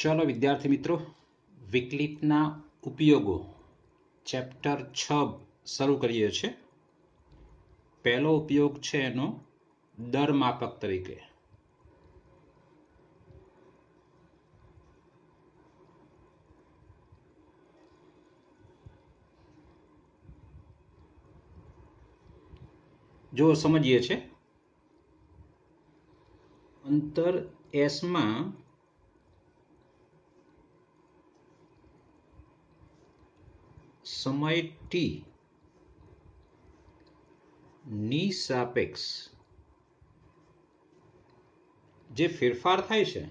ચલો વિદ્યાર્થી મિત્રો વિકલિપના ઉપયોગો ચેપ્ટર છ શરૂ કરીએ છીએ પહેલો ઉપયોગ છે એનો દર માપક તરીકે જો સમજીએ છે અંતર એસમાં સમય ટી ની સાપેક્ષ જે ફેરફાર થાય છે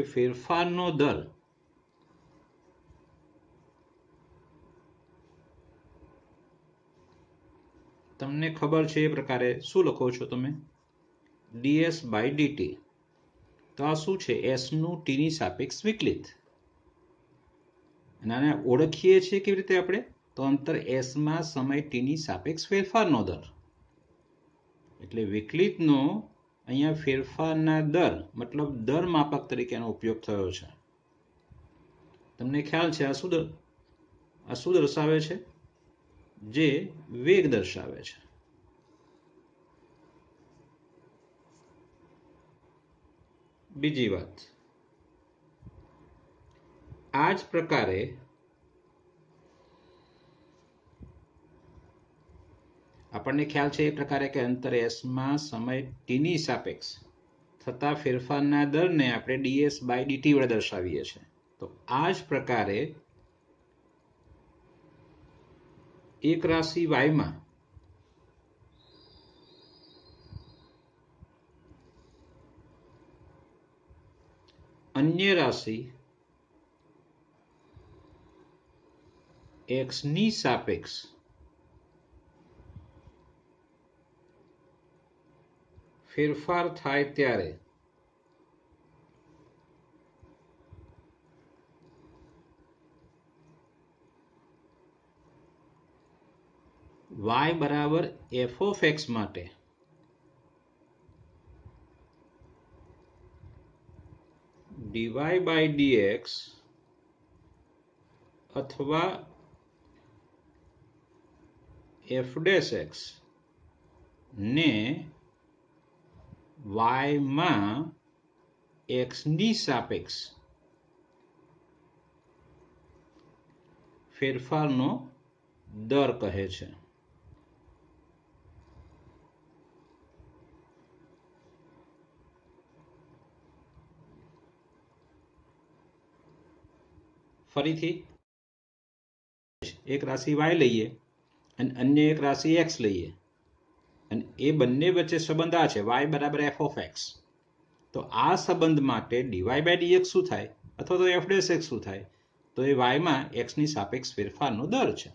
એ ફેરફારનો દર તમને ખબર છે એ પ્રકારે શું લખો છો તમે ડીએસ બાય ડીટી તો આ શું છે એસનું ટીની સાપેક્ષ વિકલિત અને ઓળખીએ છીએ કેવી રીતે આપણે તો અંતર એસમાં સમય ટીની સાપેક્ષ ફેરફારનો દર એટલે વિકલિતનો અહીંયા ફેરફારના દર મતલબ દર માપક તરીકે એનો ઉપયોગ થયો છે તમને ખ્યાલ છે આ શું આ શું દર્શાવે છે જે વેગ દર્શાવે છે બીજી વાત આ જ પ્રકારે આપણને ખ્યાલ છે એ પ્રકારે કે અંતર એસમાં સમય ટીની સાપેક્ષ થતા ફેરફારના દરને આપણે ડીએસ બાય ડીટી વડે દર્શાવીએ છીએ તો આ જ પ્રકારે એક રાશિ વાયમાં અન્ય રાશિ x ની સાપેક્ષ ફેરફાર થાય ત્યારે y = f(x) માટે dy/dx अथवा એફ ડેશ એક્સ ને વાયમાં એક્સની સાપેક્ષ ફેરફારનો દર કહે છે ફરીથી એક રાશિ વાય લઈએ અને અન્ય એક રાશિ એક્સ લઈએ અને એ બંને વચ્ચે સંબંધ આ છે વાય બરાબર એફ ઓફ એક્સ તો આ સંબંધ માટે ડીવાય બાય ડી ડીએક્સ શું થાય અથવા તો એફ ડેસ એક્સ શું થાય તો એ વાયમાં એક્સની સાપેક્ષ ફેરફારનો દર છે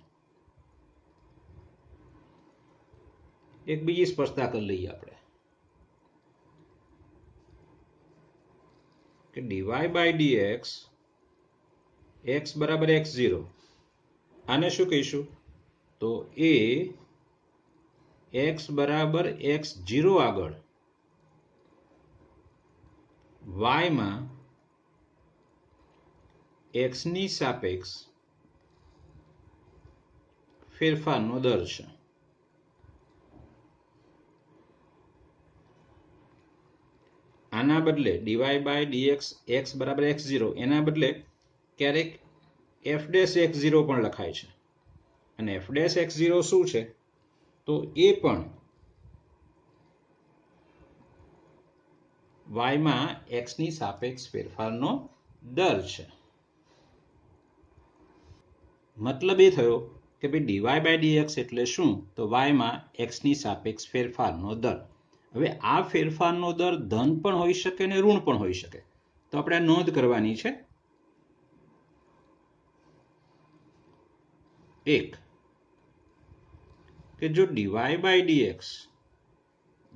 એક બીજી સ્પષ્ટતા કરી લઈએ આપણે કે ડીવાય બાય એક્સ એક્સ બરાબર એક્સ ઝીરો આને શું કહીશું તો એ એક્સ બરાબર એક્સ જીરો આગળ વાયમાં એક્સની સાપેક્ષ ફેરફારનો દર છે આના બદલે ડીવાય બાય ડીએક્સ એક્સ બરાબર એક્સ ઝીરો એના બદલે ક્યારેક એફ ડેશ એક્સ ઝીરો પણ લખાય છે અને એફ ડેશ એક્સ ઝીરો શું છે તો એ પણ વાયમાં એક્સની સાપેક્ષ ફેરફારનો દર છે મતલબ એ થયો કે ભાઈ ડીવાય બાય ડીએક્સ એટલે શું તો વાયમાં એક્સની સાપેક્ષ ફેરફારનો દર હવે આ ફેરફારનો દર ધન પણ હોઈ શકે ને ઋણ પણ હોઈ શકે તો આપણે આ નોંધ કરવાની છે એક કે જો D Y by D X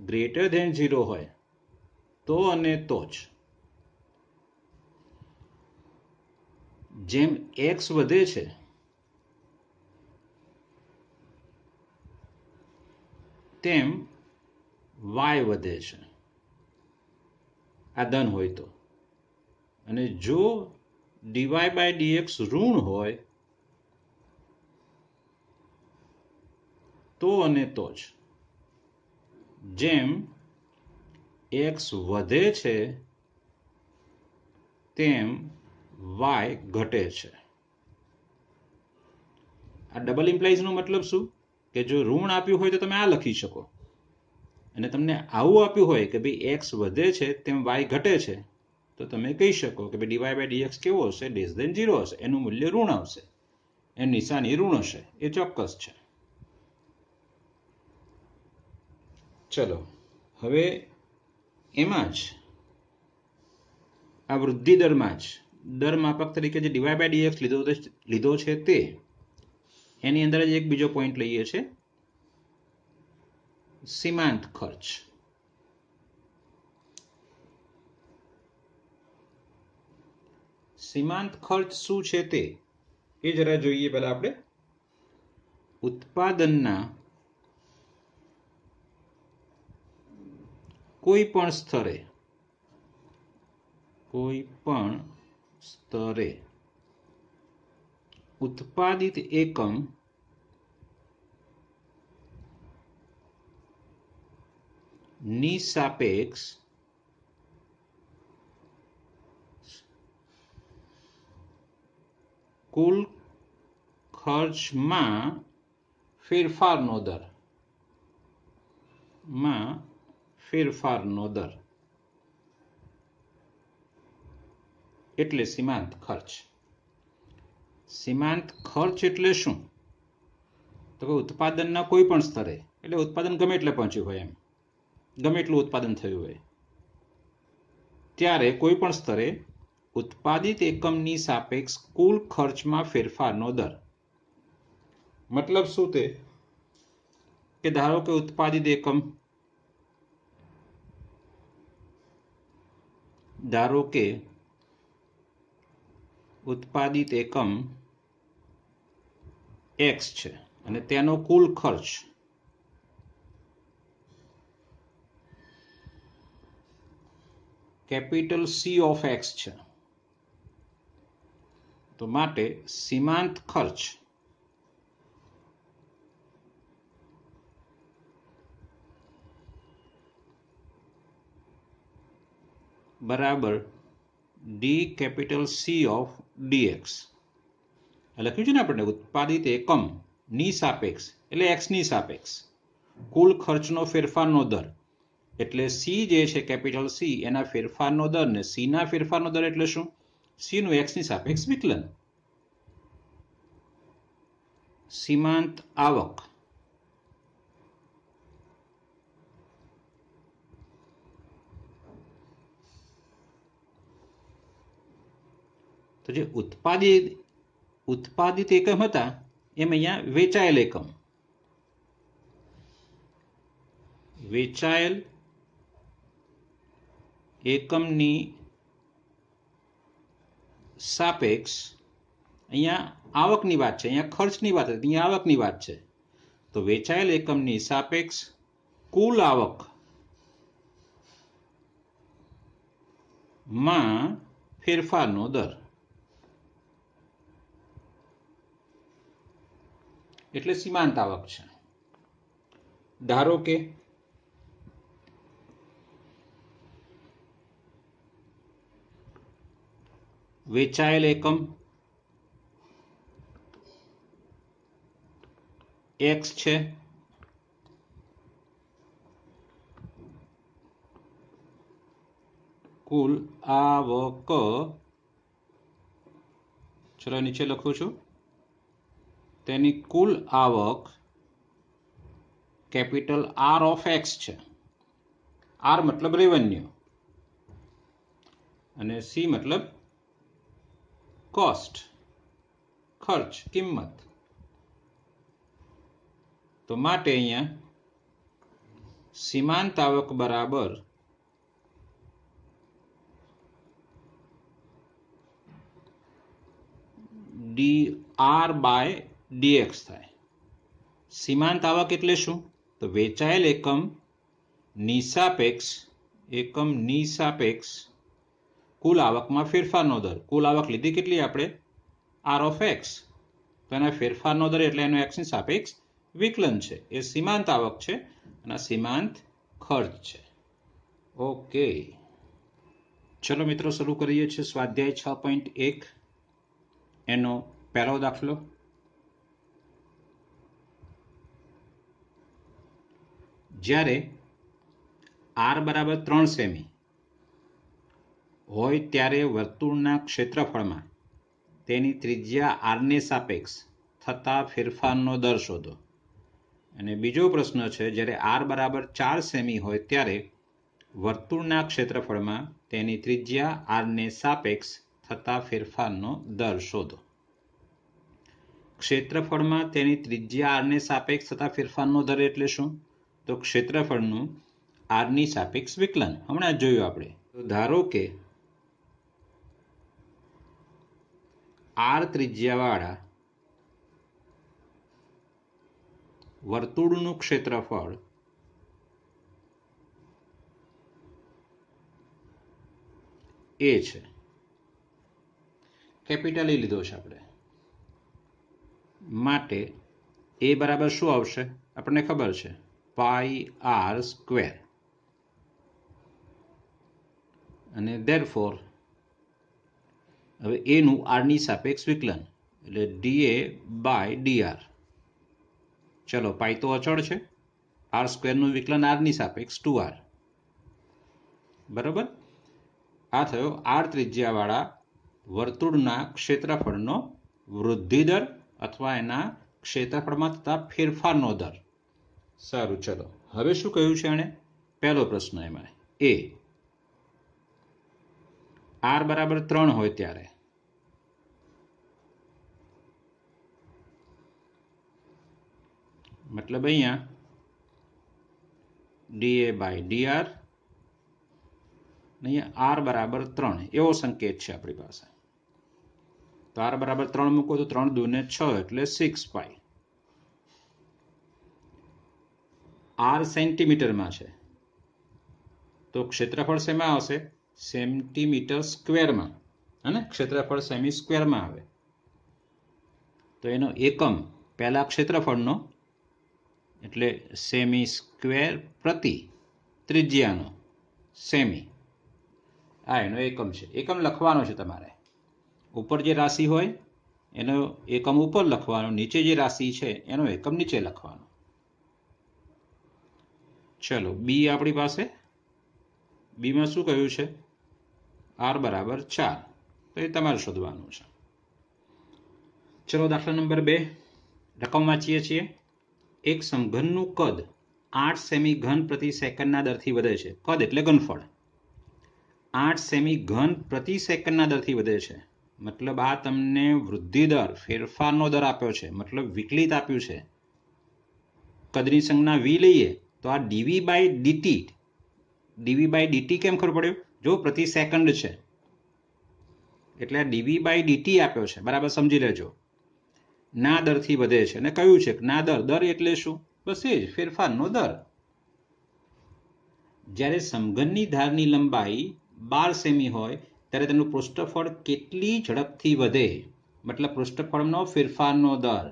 greater than zero હોય તો અને તો જ જેમ એક્સ વધે છે તેમ વાય વધે છે આ ધન હોય તો અને જો ડીવાય બાય ડીએક્સ ઋણ હોય તો અને તો જ જેમ એક્સ વધે છે તેમ વાય ઘટે છે આ ડબલ ઇમ્પ્લાઇઝનો મતલબ શું કે જો ઋણ આપ્યું હોય તો તમે આ લખી શકો અને તમને આવું આપ્યું હોય કે ભાઈ એક્સ વધે છે તેમ વાય ઘટે છે તો તમે કહી શકો કે ભાઈ ડીવાય બાય ડીએક્સ કેવો હશે લેસ દેન ઝીરો હશે એનું મૂલ્ય ઋણ આવશે એ નિશાની ઋણ હશે એ ચોક્કસ છે ચલો હવે એમાં જ આ વૃદ્ધિ દરમાં જ દર માપક તરીકે જે ડીવાય બાય ડીએક્સ લીધો લીધો છે તે એની અંદર જ એક બીજો પોઈન્ટ લઈએ છે સીમાંત ખર્ચ સીમાંત ખર્ચ શું છે તે એ જરા જોઈએ પહેલાં આપણે ઉત્પાદનના કોઈ પણ સ્તરે કોઈ પણ સ્તરે ઉત્પાદિત એકમ ની સાપેક્ષ કુલ ખર્ચમાં ફેરફારનો દર માં ફેરફાર નો દર એટલે સીમાંત ખર્ચ સીમાંત ખર્ચ એટલે શું તો કે ઉત્પાદનના કોઈ પણ સ્તરે એટલે ઉત્પાદન ગમે એટલે પહોંચ્યું હોય એમ ગમે એટલું ઉત્પાદન થયું હોય ત્યારે કોઈ પણ સ્તરે ઉત્પાદિત એકમની સાપેક્ષ કુલ ખર્ચમાં ફેરફારનો દર મતલબ શું તે કે ધારો કે ઉત્પાદિત એકમ ધારો કે ઉત્પાદિત એકમ એક્સ છે અને તેનો કુલ ખર્ચ કેપિટલ સી ઓફ એક્સ છે તો માટે સીમાંત ખર્ચ બરાબર D capital C of D X લખ્યું છે ને આપણને ઉત્પાદિત એકમ ની સાપેક્ષ એટલે એક્સની સાપેક્ષ કુલ ખર્ચનો ફેરફારનો દર એટલે સી જે છે કેપિટલ સી એના ફેરફારનો દર ને સીના ફેરફારનો દર એટલે શું સીનું એક્સની સાપેક્ષ વિકલન સીમાંત આવક તો જે ઉત્પાદિત ઉત્પાદિત એકમ હતા એમ અહીંયા વેચાયેલ એકમ વેચાયેલ એકમની સાપેક્ષ અહીંયા આવકની વાત છે અહીંયા ખર્ચની વાત હતી અહીંયા આવકની વાત છે તો વેચાયેલ એકમની સાપેક્ષ કુલ આવક માં ફેરફારનો દર એટલે સીમાંત આવક છે ધારો કે વેચાયેલ એકમ એક્સ છે કુલ આવક ચલો નીચે લખું છું તેની કુલ આવક કેપિટલ આર ઓફ એક્સ છે આર મતલબ રેવન્યુ અને સી મતલબ કોસ્ટ ખર્ચ કિંમત તો માટે અહીંયા સીમાંત આવક બરાબર ડી આર બાય ડીએક્સ થાય સીમાંત આવક એટલે શું તો વેચાયેલ એકમ નિસાપેક્ષ એકમ નિસાપેક્ષ કુલ આવકમાં ફેરફારનો દર કુલ આવક લીધી કેટલી આપણે આર ઓફ એક્સ તો એના ફેરફારનો દર એટલે એનો એક્સની સાપેક્ષ વિકલન છે એ સીમાંત આવક છે અને સીમાંત ખર્ચ છે ઓકે ચલો મિત્રો શરૂ કરીએ છીએ સ્વાધ્યાય છ પોઈન્ટ એક એનો પહેલો દાખલો જ્યારે આર બરાબર ત્રણ સેમી હોય ત્યારે વર્તુળના ક્ષેત્રફળમાં તેની ત્રિજ્યા આરને સાપેક્ષ થતા ફેરફારનો દર શોધો અને બીજો પ્રશ્ન છે જ્યારે આર બરાબર ચાર સેમી હોય ત્યારે વર્તુળના ક્ષેત્રફળમાં તેની ત્રિજ્યા આરને સાપેક્ષ થતા ફેરફારનો દર શોધો ક્ષેત્રફળમાં તેની ત્રિજ્યા આરને સાપેક્ષ થતા ફેરફારનો દર એટલે શું તો ક્ષેત્રફળનું આરની સાપેક્ષ વિકલન હમણાં જોયું આપણે તો ધારો કે આર ત્રિજ્યાવાળા વર્તુળનું ક્ષેત્રફળ એ છે કેપિટલ લીધો છે આપણે માટે એ બરાબર શું આવશે આપણને ખબર છે પાઈ આર સ્ક્વેર અને ફોર હવે એનું આરની સાપેક્ષ વિકલન એટલે ડીએ બાય ડીઆર ચલો પાઈ તો અચળ છે આર સ્ક્વેરનું વિકલન આરની સાપેક્ષ ટુ આર બરાબર આ થયો આર ત્રિજ્યાવાળા વર્તુળના ક્ષેત્રફળનો વૃદ્ધિ દર અથવા એના ક્ષેત્રફળમાં થતા ફેરફારનો દર સારું ચલો હવે શું કહ્યું છે એણે પહેલો પ્રશ્ન એમાં એ આર બરાબર ત્રણ હોય ત્યારે મતલબ અહીંયા ડી એ બાય ડીઆર અહીંયા આર બરાબર ત્રણ એવો સંકેત છે આપણી પાસે તો આર બરાબર ત્રણ મૂકો તો ત્રણ દૂને છ એટલે સિક્સ પાય આર સેન્ટીમીટરમાં છે તો ક્ષેત્રફળ શેમાં આવશે સેન્ટીમીટર સ્ક્વેરમાં અને ક્ષેત્રફળ સેમી સ્ક્વેરમાં આવે તો એનો એકમ પહેલાં ક્ષેત્રફળનો એટલે સેમી સ્ક્વેર પ્રતિ ત્રિજ્યાનો સેમી આ એનો એકમ છે એકમ લખવાનો છે તમારે ઉપર જે રાશિ હોય એનો એકમ ઉપર લખવાનો નીચે જે રાશિ છે એનો એકમ નીચે લખવાનો ચલો બી આપણી પાસે બીમાં શું કહ્યું છે આર બરાબર ચાર તો એ તમારે શોધવાનું છે ચલો દાખલા નંબર બે રકમ વાંચીએ છીએ એક સમઘનનું કદ આઠ સેમી ઘન પ્રતિ સેકન્ડના દરથી વધે છે કદ એટલે ઘનફળ આઠ સેમી ઘન પ્રતિ સેકન્ડના દરથી વધે છે મતલબ આ તમને વૃદ્ધિ દર ફેરફારનો દર આપ્યો છે મતલબ વિકલિત આપ્યું છે કદની સંજ્ઞા વી લઈએ તો આ D V by D T D V by D T કેમ ખબર પડ્યો જો પ્રતિ સેકન્ડ છે એટલે ડીવી બાય ડીટી આપ્યો છે બરાબર સમજી લેજો ના દરથી વધે છે અને કયું છે ના દર દર એટલે શું બસ એ જ ફેરફારનો દર જ્યારે સમઘનની ધારની લંબાઈ બાર સેમી હોય ત્યારે તેનું પૃષ્ઠફળ કેટલી ઝડપથી વધે મતલબ પૃષ્ઠફળનો ફેરફારનો દર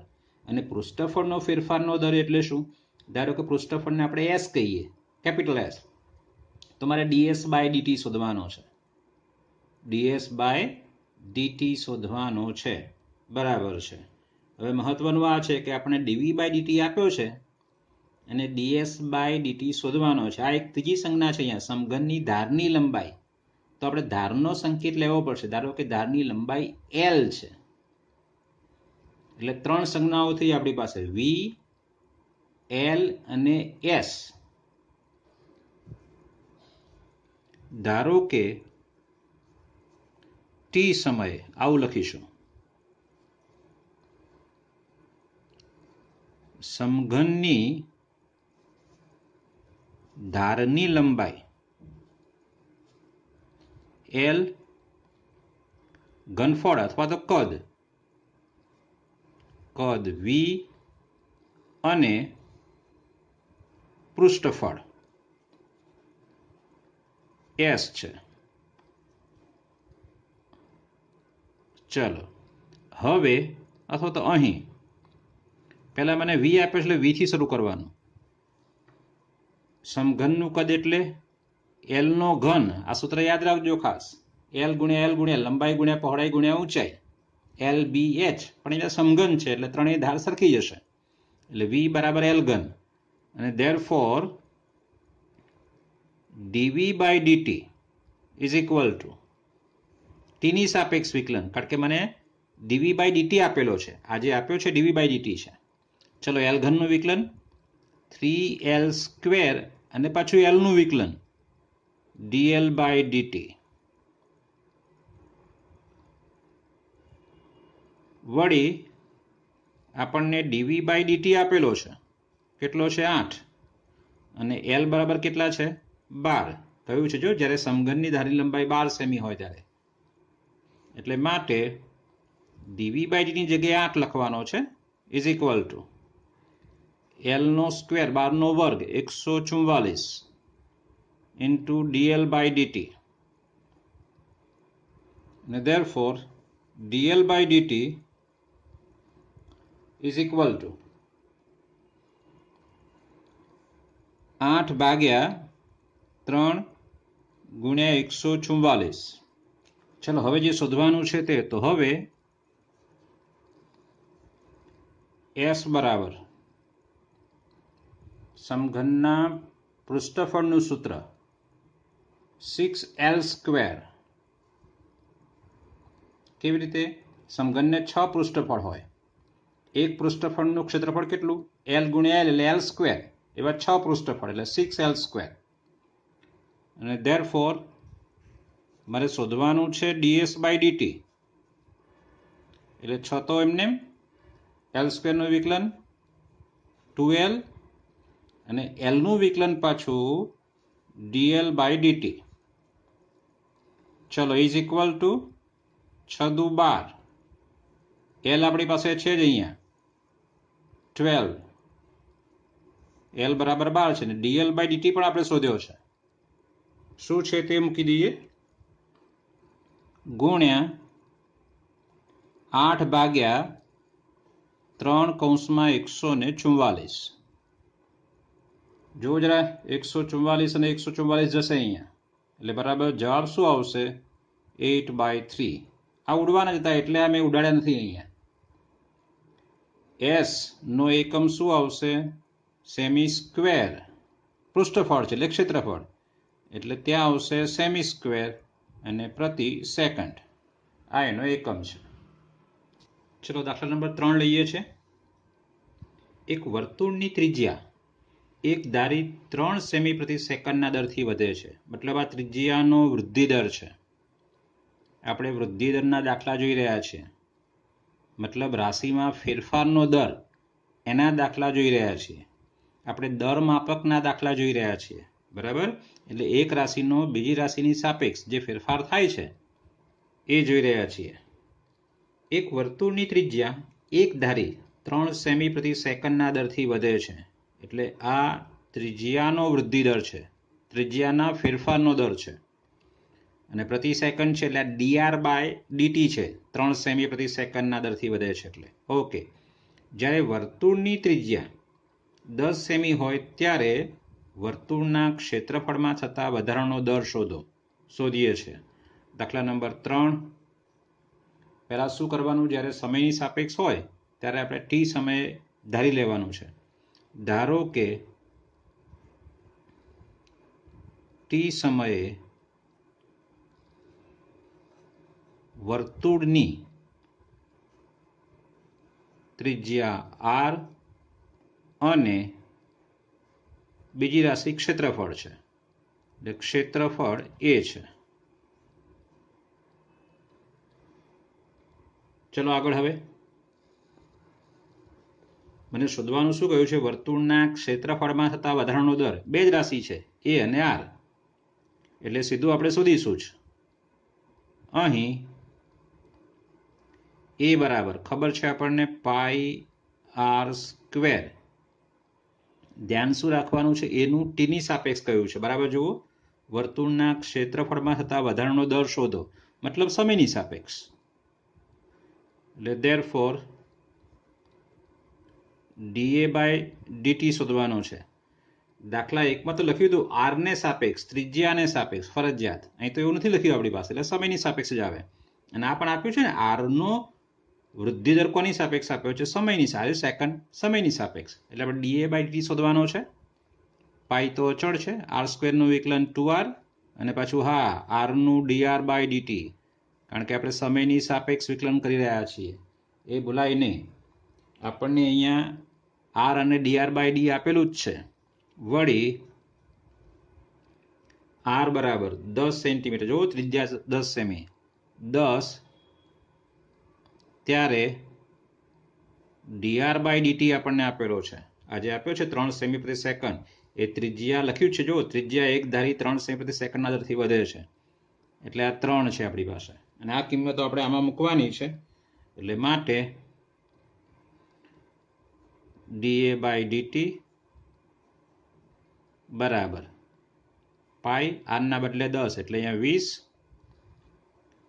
અને પૃષ્ઠફળનો ફેરફારનો દર એટલે શું ધારો કે પૃષ્ઠફળને આપણે એસ કહીએ કેપિટલ એસ તો મારે ડીએસ બાય ડીટી શોધવાનો છે ડીએસ બાય ડીટી શોધવાનો છે બરાબર છે હવે મહત્વનું આ છે કે આપણે ડીવી બાય ડીટી આપ્યો છે અને ડીએસ બાય ડીટી શોધવાનો છે આ એક ત્રીજી સંજ્ઞા છે અહીંયા સમઘનની ધારની લંબાઈ તો આપણે ધારનો સંકેત લેવો પડશે ધારો કે ધારની લંબાઈ એલ છે એટલે ત્રણ સંજ્ઞાઓ થઈ આપણી પાસે વી એલ અને એસ ધારો કે ટી સમયે આવું લખીશું સમઘનની ધારની લંબાઈ એલ ઘનફળ અથવા તો કદ કદ વી અને પૃષ્ઠફળ એસ છે ચલો હવે અથવા તો અહીં પહેલાં મને વી આપે એટલે વીથી શરૂ કરવાનું સમઘનનું કદ એટલે એલનો ઘન આ સૂત્ર યાદ રાખજો ખાસ એલ ગુણ્યા એલ ગુણ્યા લંબાઈ ગુણ્યા પહોળાઈ ગુણ્યા ઊંચાઈ એલ બી એચ પણ એને સમઘન છે એટલે ત્રણેય ધાર સરખી જશે એટલે વી બરાબર એલ ઘન અને for D V by D T is equal to ટીની સાપેક્ષ વિકલન કારણ કે મને ડીવી બાય ડીટી આપેલો છે આજે આપ્યો છે ડીવી બાય ડીટી છે ચલો એલ ઘનનું વિકલન થ્રી એલ સ્ક્વેર અને પાછું એલનું વિકલન ડીએલ બાય ડીટી વળી આપણને ડીવી બાય ડીટી આપેલો છે કેટલો છે આઠ અને એલ બરાબર કેટલા છે બાર કહ્યું છે જો જ્યારે સમઘનની ધારી લંબાઈ બાર સેમી હોય ત્યારે એટલે માટે ડીવી બાય ડીની જગ્યાએ આઠ લખવાનો છે ઇઝ ઇક્વલ ટુ એલનો સ્ક્વેર બારનો વર્ગ એકસો ચુમ્વાલીસ ઇન્ટુ ડીએલ બાય ડીટી અને therefore D L by D T is equal to આઠ ભાગ્યા ત્રણ ગુણ્યા એકસો ચુમ્વાલીસ ચાલો હવે જે શોધવાનું છે તે તો હવે એસ બરાબર સમઘનના પૃષ્ઠફળનું સૂત્ર સિક્સ એલ સ્ક્વેર કેવી રીતે સમઘનને છ પૃષ્ઠફળ હોય એક પૃષ્ઠફળનું ક્ષેત્રફળ કેટલું એલ ગુણ્યા એલ એટલે એલ સ્ક્વેર એવા છ પૃષ્ઠફળ એટલે સિક્સ એલ સ્ક્વેર અને ધેર ફોર મારે શોધવાનું છે ડીએસ બાય ડીટી એટલે છ તો એમને એલ સ્ક્વેરનું વિકલન ટુ એલ અને એલનું વિકલન પાછું ડીએલ બાય ડીટી ચલો ઇઝ ઇક્વલ ટુ છ દુ બાર એલ આપણી પાસે છે જ અહીંયા ટ્વેલ્વ એલ બરાબર બાર છે ને ડીએલ બાય ડીટી પણ આપણે શોધ્યો છે શું છે તે મૂકી દઈએ ગુણ્યા આઠ ભાગ્યા ત્રણ કૌંસમાં એકસો ને ચુમ્વાલીસ જો જરા એકસો ચુમ્વાલીસ અને એકસો ચુમ્વાલીસ જશે અહીંયા એટલે બરાબર જવાબ શું આવશે એટ બાય થ્રી આ ઉડવાના જતા એટલે અમે ઉડાડ્યા નથી અહીંયા એસ નો એકમ શું આવશે સેમી સ્ક્વેર પૃષ્ઠફળ છે એટલે ક્ષેત્રફળ એટલે ત્યાં આવશે સેમી સ્ક્વેર અને પ્રતિ સેકન્ડ આ એનો એકમ છે ચલો દાખલા નંબર ત્રણ લઈએ છે એક વર્તુળની ત્રિજ્યા એક દારી ત્રણ સેમી પ્રતિ સેકન્ડના દરથી વધે છે મતલબ આ ત્રિજ્યાનો વૃદ્ધિ દર છે આપણે વૃદ્ધિ દરના દાખલા જોઈ રહ્યા છીએ મતલબ રાશિમાં ફેરફારનો દર એના દાખલા જોઈ રહ્યા છીએ આપણે દર માપકના દાખલા જોઈ રહ્યા છીએ બરાબર એટલે એક રાશિનો બીજી રાશિની સાપેક્ષ જે ફેરફાર થાય છે એ જોઈ રહ્યા છીએ એક વર્તુળની ત્રિજ્યા એક ધારી ત્રણ સેમી પ્રતિ સેકન્ડના દરથી વધે છે એટલે આ ત્રિજ્યાનો વૃદ્ધિ દર છે ત્રિજ્યાના ફેરફારનો દર છે અને પ્રતિ સેકન્ડ છે એટલે ડીઆર બાય ડીટી છે ત્રણ સેમી પ્રતિ સેકન્ડના દરથી વધે છે એટલે ઓકે જ્યારે વર્તુળની ત્રિજ્યા દસ સેમી હોય ત્યારે વર્તુળના ક્ષેત્રફળમાં થતા વધારાનો દર શોધો શોધીએ છીએ દાખલા નંબર ત્રણ પહેલાં શું કરવાનું જ્યારે સમયની સાપેક્ષ હોય ત્યારે આપણે ટી સમય ધારી લેવાનું છે ધારો કે ટી સમયે વર્તુળની ત્રિજ્યા આર અને બીજી રાશિ ક્ષેત્રફળ છે એટલે ક્ષેત્રફળ એ છે ચલો આગળ હવે મને શોધવાનું શું કહ્યું છે વર્તુળના ક્ષેત્રફળમાં થતા વધારાનો દર બે જ રાશિ છે એ અને આર એટલે સીધું આપણે શોધીશું જ અહીં એ બરાબર ખબર છે આપણને પાઈ આર સ્ક્વેર ધ્યાન શું રાખવાનું છે એનું ટીની સાપેક્ષ કયું છે બરાબર જુઓ વર્તુળના ક્ષેત્રફળમાં થતા વધારાનો દર શોધો મતલબ સમયની સાપેક્ષ એટલે therefore D A by D T શોધવાનો છે દાખલા એકમાં તો લખ્યું હતું આરને સાપેક્ષ ત્રિજ્યાને સાપેક્ષ ફરજિયાત અહીં તો એવું નથી લખ્યું આપણી પાસે એટલે સમયની સાપેક્ષ જ આવે અને આ પણ આપ્યું છે ને આરનો વૃદ્ધિ દર કોની સાપેક્ષ આપ્યો છે સમયની સાથે સેકન્ડ સમયની સાપેક્ષ એટલે આપણે ડીએ બાય ટી શોધવાનો છે પાઈ તો અચળ છે આર સ્ક્વેરનું વિકલન ટુ આર અને પાછું હા આરનું ડીઆર બાય ડીટી કારણ કે આપણે સમયની સાપેક્ષ વિકલન કરી રહ્યા છીએ એ ભૂલાય નહીં આપણને અહીંયા આર અને ડીઆર બાય ડી આપેલું જ છે વળી આર બરાબર દસ સેન્ટીમીટર જો ત્રિજ્યા દસ સેમી દસ ત્યારે ડીઆર બાય ડીટી આપણને આપેલો છે આજે આપ્યો છે ત્રણ સેમી પ્રતિ સેકન્ડ એ ત્રિજ્યા લખ્યું છે જો ત્રિજ્યા એક ધારી ત્રણ સેમી પ્રતિ સેકન્ડના દરથી વધે છે એટલે આ ત્રણ છે આપણી પાસે અને આ કિંમતો આપણે આમાં મૂકવાની છે એટલે માટે ડીએ બાય ડીટી બરાબર પાઈ આરના બદલે દસ એટલે અહીંયા વીસ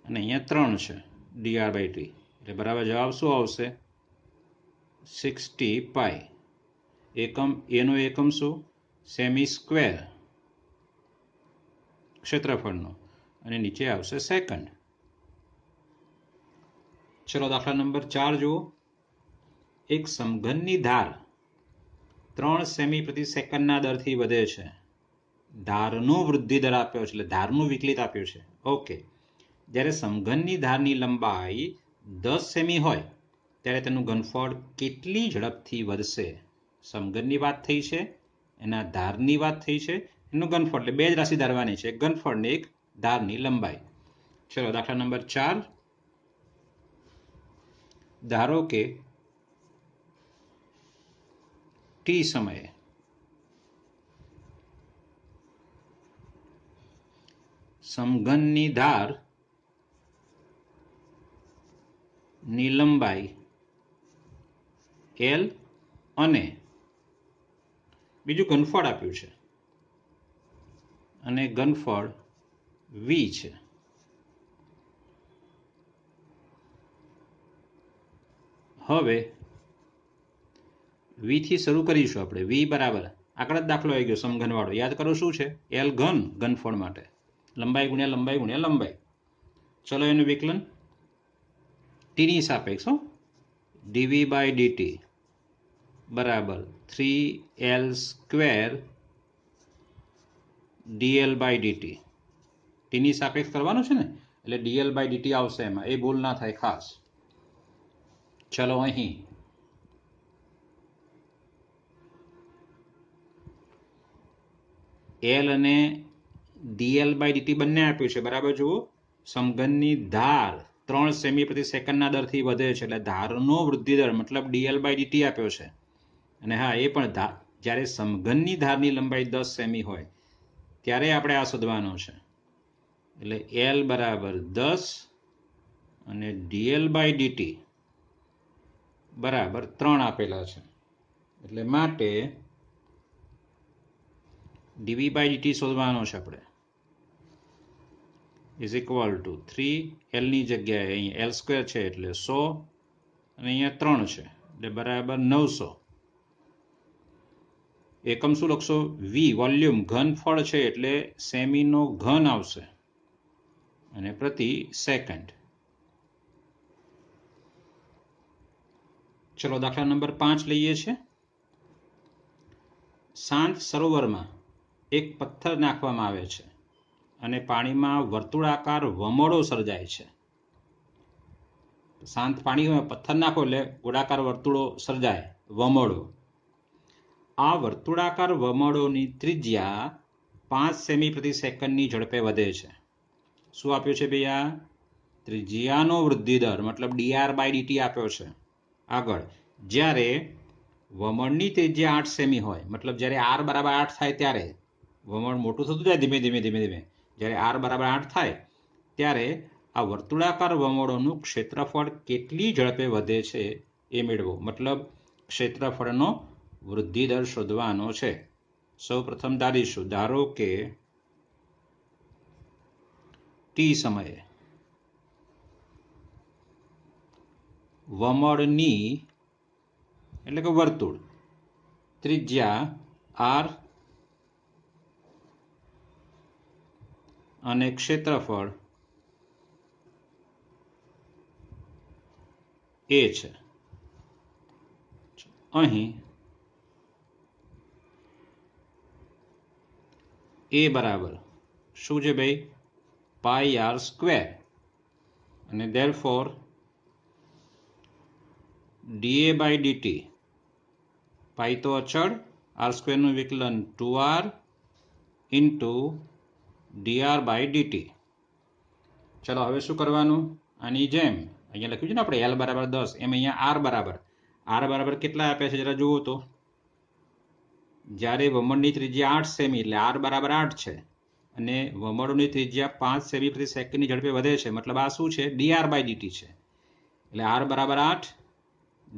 અને અહીંયા ત્રણ છે ડીઆર બાય ટી એટલે બરાબર જવાબ શું આવશે સિક્સટી પાય એકમ એનો એકમ શું સેમી સ્ક્વેર ક્ષેત્રફળનો અને નીચે આવશે સેકન્ડ ચલો દાખલા નંબર ચાર જુઓ એક સમઘનની ધાર ત્રણ સેમી પ્રતિ સેકન્ડના દરથી વધે છે ધારનો વૃદ્ધિ દર આપ્યો છે એટલે ધારનું વિકલિત આપ્યું છે ઓકે જ્યારે સમઘનની ધારની લંબાઈ દસ સેમી હોય ત્યારે તેનું ઘનફળ કેટલી ઝડપથી વધશે સમઘનની વાત થઈ છે એના ધારની વાત થઈ છે એનું ઘનફળ એટલે બે જ રાશિ ધારવાની છે ઘનફળને એક ધારની લંબાઈ ચલો દાખલા નંબર ચાર ધારો કે ટી સમયે સમઘનની ધાર ની લંબાઈ એલ અને બીજું ઘનફળ આપ્યું છે અને ઘનફળ વી છે હવે વી થી શરૂ કરીશું આપણે વી બરાબર આંકડા જ દાખલો આવી ગયો સમઘનવાળો યાદ કરો શું છે એલ ઘન ઘનફળ માટે લંબાઈ ગુણ્યા લંબાઈ ગુણ્યા લંબાઈ ચલો એનું વિકલન ટીની સાપેક્ષ હો ડીવી બાય ડીટી બરાબર three L square D L by D T ટીની સાપેક્ષ કરવાનું છે ને એટલે ડીએલ બાય ડીટી આવશે એમાં એ ભૂલ ના થાય ખાસ ચલો અહીં એલ અને ડીએલ બાય ડીટી બંને આપ્યું છે બરાબર જુઓ સમઘનની ધાર ત્રણ સેમી પ્રતિ સેકન્ડના દરથી વધે છે એટલે ધારનો વૃદ્ધિદર મતલબ ડીએલ બાય ડીટી આપ્યો છે અને હા એ પણ ધાર જ્યારે સમઘનની ધારની લંબાઈ દસ સેમી હોય ત્યારે આપણે આ શોધવાનો છે એટલે એલ બરાબર દસ અને ડીએલ બાય ડીટી બરાબર ત્રણ આપેલા છે એટલે માટે ડીવી બાય ડીટી શોધવાનો છે આપણે ઇઝ ઇક્વલ ટુ થ્રી એલની જગ્યાએ અહીંયા એલ સ્ક્વેર છે એટલે સો અને અહીંયા ત્રણ છે એટલે બરાબર નવસો એકમ શું લખશો વી વોલ્યુમ ઘન ફળ છે એટલે સેમીનો ઘન આવશે અને પ્રતિ સેકન્ડ ચલો દાખલા નંબર પાંચ લઈએ છે શાંત સરોવરમાં એક પથ્થર નાખવામાં આવે છે અને પાણીમાં વર્તુળાકાર વમળો સર્જાય છે શાંત પાણીમાં પથ્થર નાખો એટલે ગોળાકાર વર્તુળો સર્જાય વમળો આ વર્તુળાકાર વમળોની ત્રિજ્યા પાંચ સેમી પ્રતિ સેકન્ડની ઝડપે વધે છે શું આપ્યું છે ભાઈ આ ત્રિજ્યાનો વૃદ્ધિ દર મતલબ ડીઆર બાય ડીટી આપ્યો છે આગળ જ્યારે વમળની ત્રિજ્યા આઠ સેમી હોય મતલબ જ્યારે આર બરાબર આઠ થાય ત્યારે વમળ મોટું થતું જાય ધીમે ધીમે ધીમે ધીમે જ્યારે આર બરાબર આઠ થાય ત્યારે આ વર્તુળાકાર વમોળોનું ક્ષેત્રફળ કેટલી ઝડપે વધે છે એ મેળવો મતલબ ક્ષેત્રફળનો વૃદ્ધિદર શોધવાનો છે સૌ પ્રથમ ધારીશું ધારો કે ટી સમયે વમળની એટલે કે વર્તુળ ત્રિજ્યા આર અને ક્ષેત્રફળ એ છે અહીં એ બરાબર શું છે ભાઈ પાઈ આર સ્ક્વેર અને therefore D A by D T pi તો અચળ આર સ્ક્વેરનું વિકલન two R into D R by D T ચલો હવે શું કરવાનું આની જેમ અહીંયા લખ્યું છે ને આપણે એલ બરાબર દસ એમ અહીંયા આર બરાબર આર બરાબર કેટલા આપ્યા છે જરા જુઓ તો જ્યારે વમળની ત્રિજ્યા આઠ સેમી એટલે આર બરાબર આઠ છે અને વમળોની ત્રિજ્યા પાંચ સેમી પ્રતિ સેકન્ડની ઝડપે વધે છે મતલબ આ શું છે ડીઆર બાય ડીટી છે એટલે આર બરાબર આઠ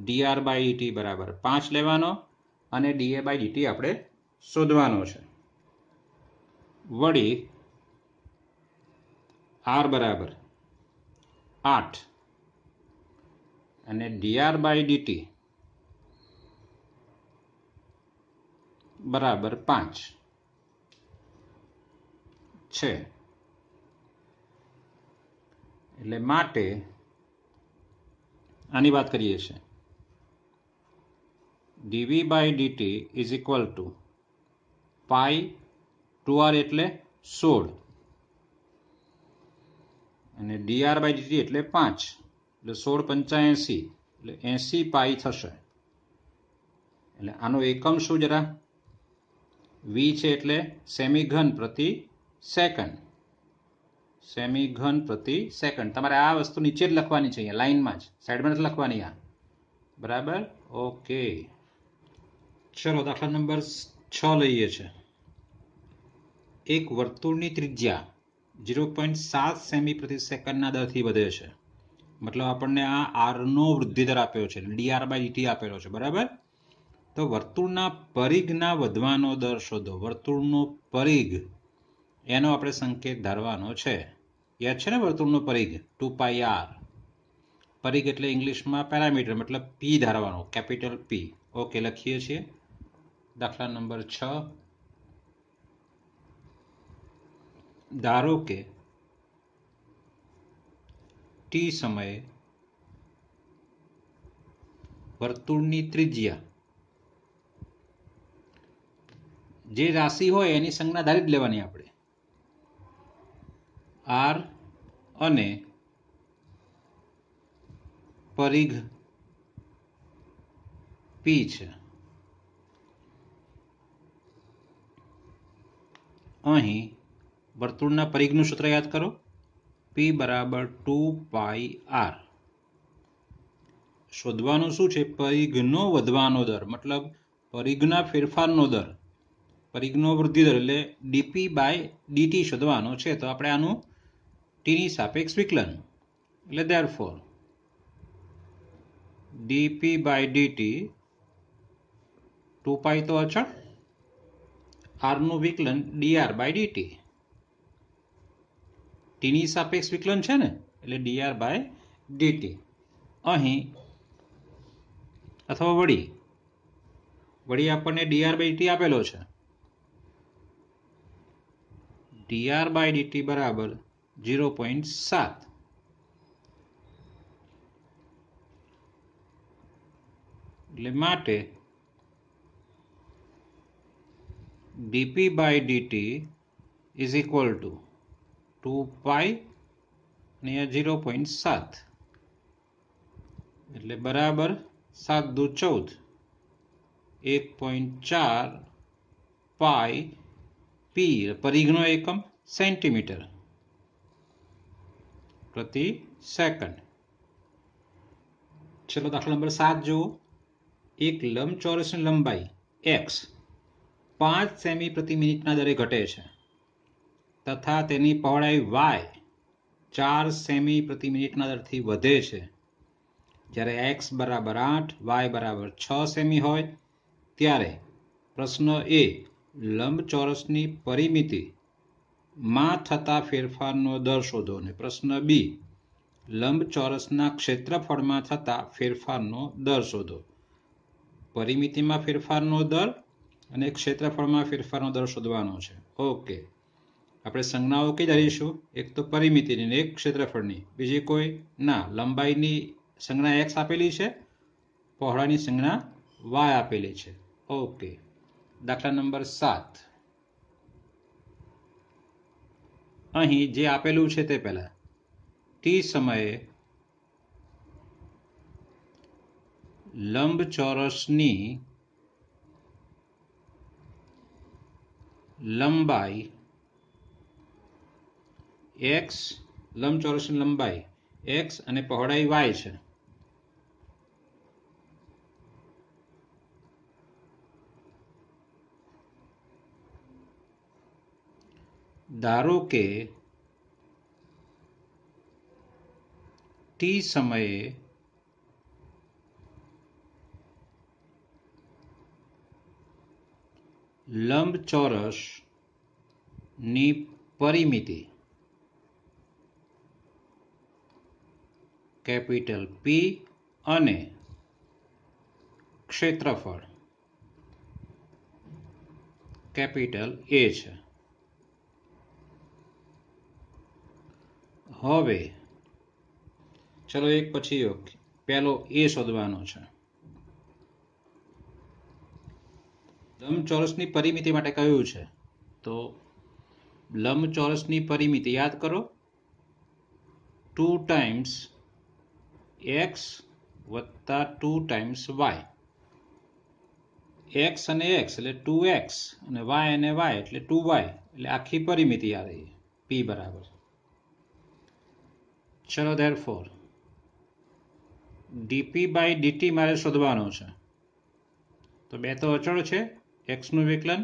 ડીઆર બાય ડીટી બરાબર પાંચ લેવાનો અને ડીએ બાય ડીટી આપણે શોધવાનો છે વળી આર બરાબર આઠ અને ડીઆર બાય ડીટી બરાબર પાંચ છે એટલે માટે આની વાત કરીએ છીએ D V by D T is equal to pi two R એટલે સોળ અને ડીઆર બાય ડીટી એટલે પાંચ એટલે સોળ પંચા એંસી એટલે એંસી પાઈ થશે એટલે આનો એકમ શું જરા વી છે એટલે સેમી ઘન પ્રતિ સેકન્ડ સેમી પ્રતિ સેકન્ડ તમારે આ વસ્તુ નીચે જ લખવાની છે અહીંયા લાઇનમાં જ સાઈડમાં નથી લખવાની આ બરાબર ઓકે ચલો દાખલા નંબર છ લઈએ છે એક વર્તુળની ત્રિજ્યા જીરો પોઈન્ટ સાત સેમી પ્રતિ સેકન્ડના દરથી વધે છે મતલબ આપણને આ આરનો વૃદ્ધિ દર આપ્યો છે ડીઆર બાય ઇટી આપેલો છે બરાબર તો વર્તુળના પરિઘના વધવાનો દર શોધો વર્તુળનો પરિઘ એનો આપણે સંકેત ધારવાનો છે યાદ છે ને વર્તુળનો પરિઘ ટુ પાઈ આર પરિઘ એટલે ઇંગ્લિશમાં પેરામીટર મતલબ પી ધારવાનો કેપિટલ પી ઓકે લખીએ છીએ દાખલા નંબર છ ધારો કે ટી સમયે વર્તુળની ત્રિજ્યા જે રાશિ હોય એની સંજ્ઞા ધારી જ લેવાની આપણે આર અને પરિઘ પી છે અહીં વર્તુળના પરિઘનું સૂત્ર યાદ કરો પી બરાબર ટુ પાઈ આર શોધવાનું શું છે પરિઘનો વધવાનો દર મતલબ પરિઘના ફેરફારનો દર પરિઘનો વૃદ્ધિ દર એટલે ડીપી બાય ડીટી શોધવાનો છે તો આપણે આનું ટીની સાપેક્ષ વિકલન એટલે therefore D P by D T two pi તો અચળ આરનું વિકલન ડીઆર બાય ડીટી ટીની સાપેક્ષ વિકલન છે ને એટલે ડીઆર બાય ડીટી અહીં અથવા વળી વળી આપણને ડીઆર બાય ડીટી આપેલો છે ડીઆર બાય ડીટી બરાબર ઝીરો પોઈન્ટ સાત એટલે માટે D P by D T is equal to two pi અને અહીંયા ઝીરો પોઈન્ટ સાત એટલે બરાબર સાત દુ ચૌદ એક પોઈન્ટ ચાર પાઈ પી પરિઘનો એકમ સેન્ટીમીટર પ્રતિ સેકન્ડ ચલો દાખલો નંબર સાત જુઓ એક લંબચોરસની લંબાઈ એક્સ પાંચ સેમી પ્રતિ મિનિટના દરે ઘટે છે તથા તેની પહોળાઈ વાય ચાર સેમી પ્રતિ મિનિટના દરથી વધે છે જ્યારે એક્સ બરાબર આઠ વાય બરાબર છ સેમી હોય ત્યારે પ્રશ્ન એ લંબચોરસની પરિમિતિ માં થતા ફેરફારનો દર શોધો ને પ્રશ્ન બી લંબચોરસના ક્ષેત્રફળમાં થતા ફેરફારનો દર શોધો પરિમિતિમાં ફેરફારનો દર અને ક્ષેત્રફળમાં ફેરફારનો દર શોધવાનો છે ઓકે આપણે સંજ્ઞાઓ કઈ ધારીશું એક તો પરિમિતિની એક ક્ષેત્રફળની બીજી કોઈ ના લંબાઈની સંજ્ઞા એક્સ આપેલી છે પહોળાની સંજ્ઞા વાય આપેલી છે ઓકે દાખલા નંબર સાત અહીં જે આપેલું છે તે પહેલાં ટી સમયે લંબચોરસની લંબાઈ એક્સ લંબચોરસની લંબાઈ એક્સ અને પહોળાઈ વાય છે ધારો કે ટી સમયે લંબચોરસની પરિમિતિ કેપિટલ પી અને ક્ષેત્રફળ કેપિટલ એ છે હવે ચલો એક પછી એક પહેલો એ શોધવાનો છે લંબચોરસની પરિમિતિ માટે કયું છે તો લંબચોરસની પરિમિતિ યાદ કરો ટુ ટાઈમ્સ એક્સ વત્તા ટુ ટાઈમ્સ વાય એક્સ અને એક્સ એટલે ટુ એક્સ અને વાય અને વાય એટલે ટુ વાય એટલે આખી પરિમિતિ આ રહી પી બરાબર ચલો therefore D P by D T મારે શોધવાનો છે તો બે તો અચળ છે એક્સનું વિકલન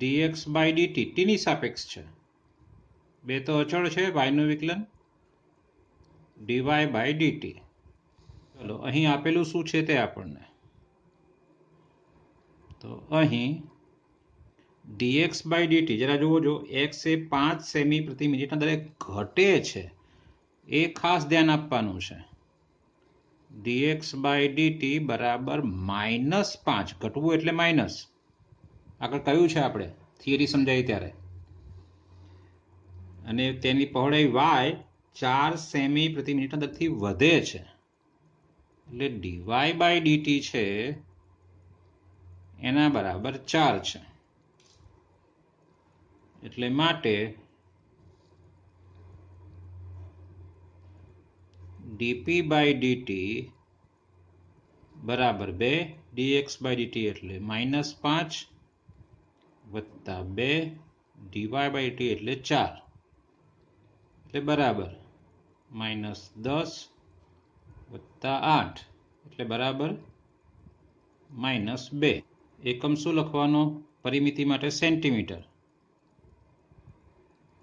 ડીએક્સ બાય ડીટી ટીની સાપેક્ષ છે બે તો અચળ છે વાયનું વિકલન ડીવાય બાય ડીટી ચલો અહીં આપેલું શું છે તે આપણને તો અહીં ડીએક્સ બાય ડીટી જરા જુઓ જો એક્સ એ પાંચ સેમી પ્રતિ મિનિટના દરે ઘટે છે એ ખાસ ધ્યાન આપવાનું છે ડીએક્સ બાય ડીટી બરાબર માઇનસ પાંચ ઘટવું એટલે માઇનસ આગળ કયું છે આપણે થિયરી સમજાવી ત્યારે અને તેની પહોળાઈ વાય ચાર સેમી પ્રતિ મિનિટના દરથી વધે છે એટલે ડીવાય બાય ડીટી છે એના બરાબર ચાર છે એટલે માટે ડીપી બાય ડીટી બરાબર બે ડીએક્સ બાય ડીટી એટલે માઇનસ પાંચ વત્તા બે ડીવાય બાય ટી એટલે ચાર એટલે બરાબર માઇનસ દસ વત્તા આઠ એટલે બરાબર માઇનસ બે એકમ શું લખવાનો પરિમિતિ માટે સેન્ટીમીટર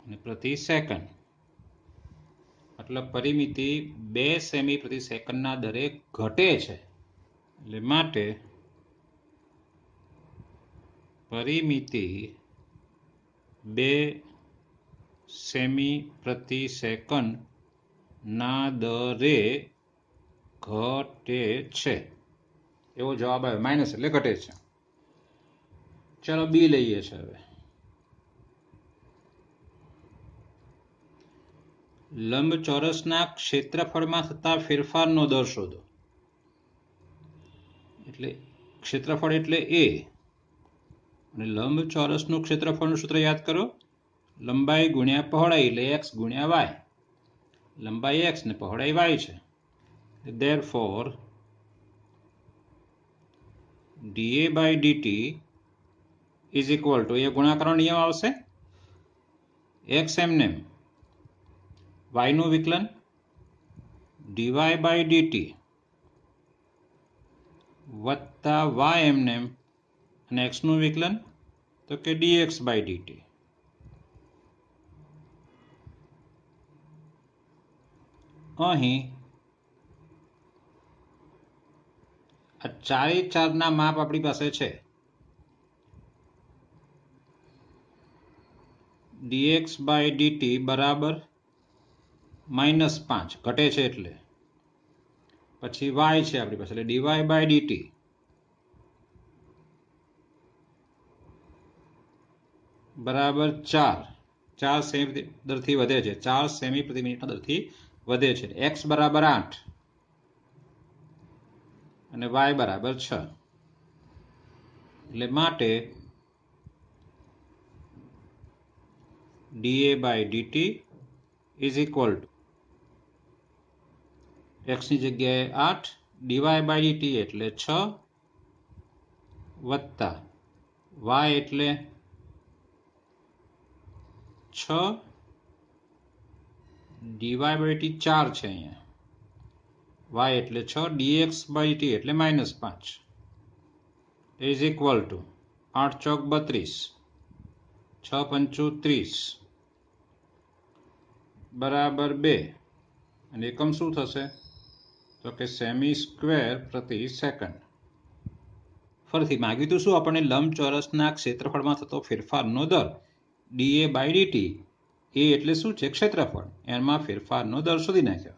અને પ્રતિ સેકન્ડ મતલબ પરિમિતિ બે સેમી પ્રતિ સેકન્ડના દરે ઘટે છે એટલે માટે પરિમિતિ બે સેમી પ્રતિ સેકન્ડ ના દરે ઘટે છે એવો જવાબ આવે માઇનસ એટલે ઘટે છે ચાલો બી લઈએ છે હવે લંબચોરસના ક્ષેત્રફળમાં થતા ફેરફારનો દર શોધો એટલે ક્ષેત્રફળ એટલે એ અને લંબચોરસનું ક્ષેત્રફળનું સૂત્ર યાદ કરો લંબાઈ ગુણ્યા પહોળાઈ એટલે એક્સ ગુણ્યા વાય લંબાઈ એક્સ ને પહોળાઈ વાય છે therefore D A by D T is equal to એ ગુણાકારનો નિયમ આવશે એક્સ એમને વાયનું વિકલન ડીવાય બાય ડીટી વત્તા વાય એમને અને એક્સનું વિકલન તો કે ડીએક્સ બાય ડીટી અહીં આ ચારે ચારના માપ આપણી પાસે છે ડીએક્સ બાય ડીટી બરાબર માઇનસ પાંચ ઘટે છે એટલે પછી વાય છે આપણી પાસે એટલે ડીવાય બાય ડીટી બરાબર ચાર ચાર સેમી દરથી વધે છે ચાર સેમી પ્રતિ મિનિટના દરથી વધે છે એક્સ બરાબર આઠ અને વાય બરાબર છ એટલે માટે D A by D T is equal to એક્સની જગ્યાએ આઠ ડીવાય બાય ડીટી એટલે છ વત્તા વાય એટલે છ ડીવાય બાય ટી ચાર છે અહીંયા વાય એટલે છ ડીએક્સ બાય ટી એટલે માઇનસ પાંચ ઇઝ ઇક્વલ ટુ આઠ ચોક બત્રીસ છ પંચો ત્રીસ બરાબર બે અને એકમ શું થશે તો કે સેમી સ્ક્વેર પ્રતિ સેકન્ડ ફરીથી માગ્યું હતું શું આપણને લંબચોરસના ક્ષેત્રફળમાં થતો ફેરફારનો દર ડીએ બાય ડીટી એ એટલે શું છે ક્ષેત્રફળ એમાં ફેરફારનો દર શોધી નાખ્યો